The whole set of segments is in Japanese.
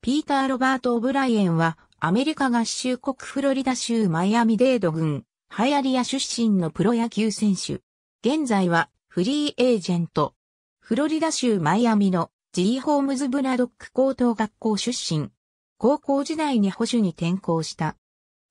ピーター・ロバート・オブライエンは、アメリカ合衆国フロリダ州マイアミデード郡、ハイアリア出身のプロ野球選手。現在は、フリーエージェント。フロリダ州マイアミのジー・ホームズ・ブラドック高等学校出身。高校時代に保守に転校した。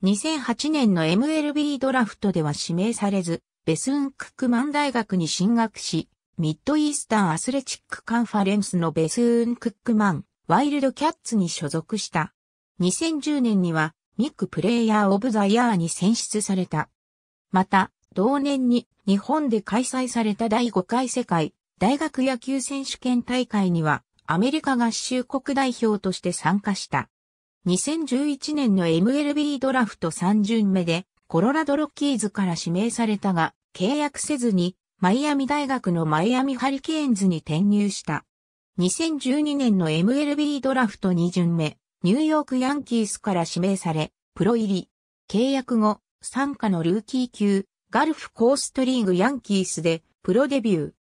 2008年の MLB ドラフトでは指名されず、ベスン・クックマン大学に進学し、ミッドイースタン・アスレチック・カンファレンスのベスーン・クックマンワイルドキャッツに所属した。2010年には、ミックプレイヤーオブザイヤーに選出された。また、同年に日本で開催された第5回世界大学野球選手権大会にはアメリカ合衆国代表として参加した。2011年の MLB ドラフト3巡目でコロラドロッキーズから指名されたが契約せずにマイアミ大学のマイアミハリケーンズに転入した。2012年の MLB ドラフト2巡目、ニューヨークヤンキースから指名され、プロ入り、契約後、参加のルーキー級、ガルフコーストリーグヤンキースで、プロデビュー。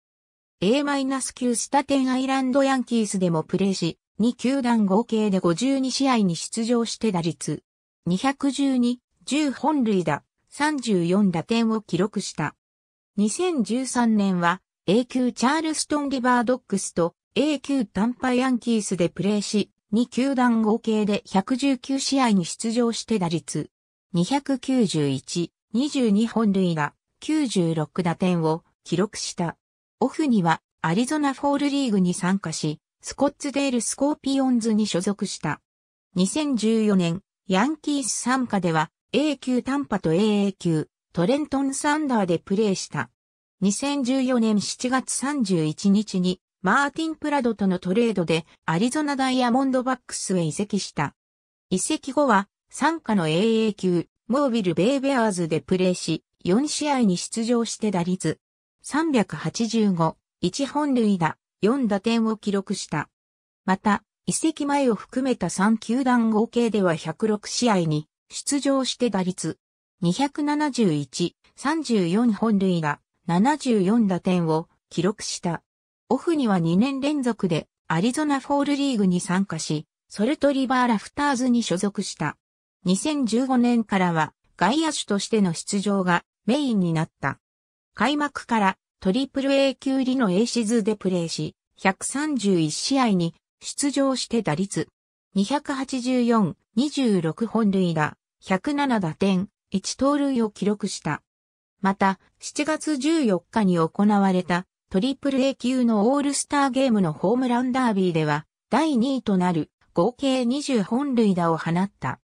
A- 9スタテンアイランドヤンキースでもプレーし、2球団合計で52試合に出場して打率。212、10本塁打、34打点を記録した。2013年は、A 級チャールストン・リバードックスと A 級短波ヤンキースでプレーし、2球団合計で119試合に出場して打率291、22本塁打、96打点を記録した。オフにはアリゾナフォールリーグに参加し、スコッツデールスコーピオンズに所属した。2014年、ヤンキース参加では A 級短波と AA 級、トレントンサンダーでプレーした。2014年7月31日にマーティン・プラドとのトレードでアリゾナダイヤモンドバックスへ移籍した。移籍後は、参加の AA 級、モービル・ベイ・ベアーズでプレーし、4試合に出場して打率、385、1本塁打、4打点を記録した。また、移籍前を含めた3球団合計では106試合に出場して打率271、34本塁打、74打点を記録した。オフには2年連続でアリゾナフォールリーグに参加し、ソルトリバーラフターズに所属した。2015年からは外野手としての出場がメインになった。開幕からトリプル A 級入りの A シズでプレーし、131試合に出場して打率284、26本塁打、107打点、1盗塁を記録した。また、7月14日に行われたトリプル A 級のオールスターゲームのホームランダービーでは、第2位となる合計20本塁打を放った。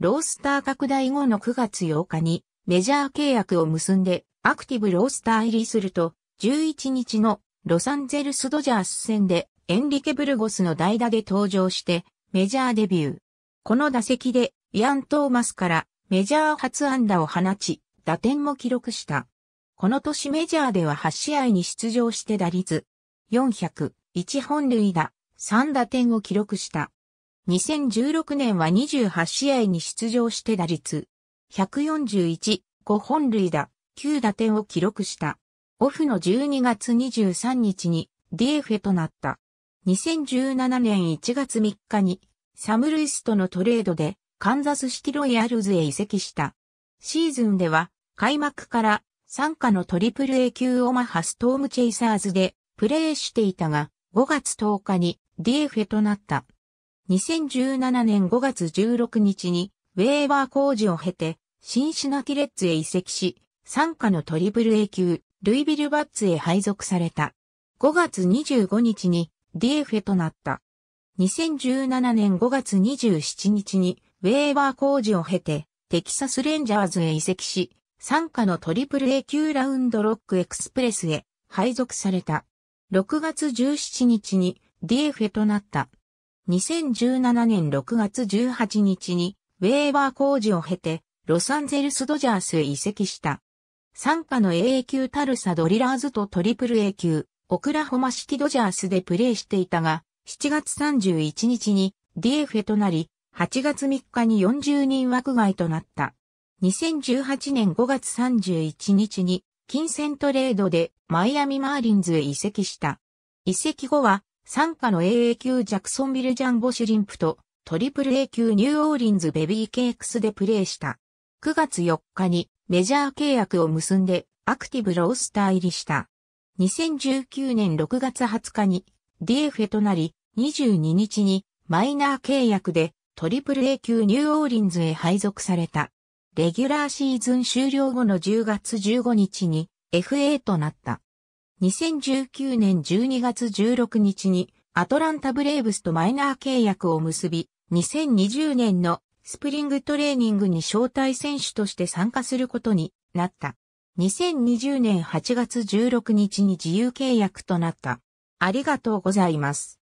ロースター拡大後の9月8日にメジャー契約を結んでアクティブロースター入りすると11日のロサンゼルスドジャース戦でエンリケ・ブルゴスの代打で登場してメジャーデビュー。この打席でイアン・トーマスからメジャー初安打を放ち打点も記録した。この年メジャーでは8試合に出場して打率4 0 1本塁打、3打点を記録した。2016年は28試合に出場して打率141、5本塁打、9打点を記録した。オフの12月23日に DF となった。2017年1月3日にサム・ルイスとのトレードでカンザスシティロイヤルズへ移籍した。シーズンでは開幕から参加のトリプル A 級オマハストームチェイサーズでプレーしていたが、5月10日に DF となった。2017年5月16日にウェーバー工事を経て、シンシナティレッツへ移籍し、参加のトリプル A 級、ルイビルバッツへ配属された。5月25日に DF となった。2017年5月27日にウェーバー工事を経て、テキサスレンジャーズへ移籍し、参加の AAA 級ラウンドロックエクスプレスへ配属された。6月17日に DF となった。2017年6月18日にウェーバー工事を経てロサンゼルスドジャースへ移籍した。参加の AA 級タルサドリラーズと AAA 級オクラホマシティドジャースでプレーしていたが7月31日に DF となり8月3日に40人枠外となった。2018年5月31日に金銭トレードでマイアミマーリンズへ移籍した。移籍後は、参加の AA 級ジャクソンビルジャンボシュリンプとトリプル A 級ニューオーリンズベビーケークスでプレーした。9月4日にメジャー契約を結んでアクティブロースター入りした。2019年6月20日に DFA となり、22日にマイナー契約でトリプル A 級ニューオーリンズへ配属された。レギュラーシーズン終了後の10月15日に FA となった。2019年12月16日にアトランタブレーブスとマイナー契約を結び、2020年のスプリングトレーニングに招待選手として参加することになった。2020年8月16日に自由契約となった。ありがとうございます。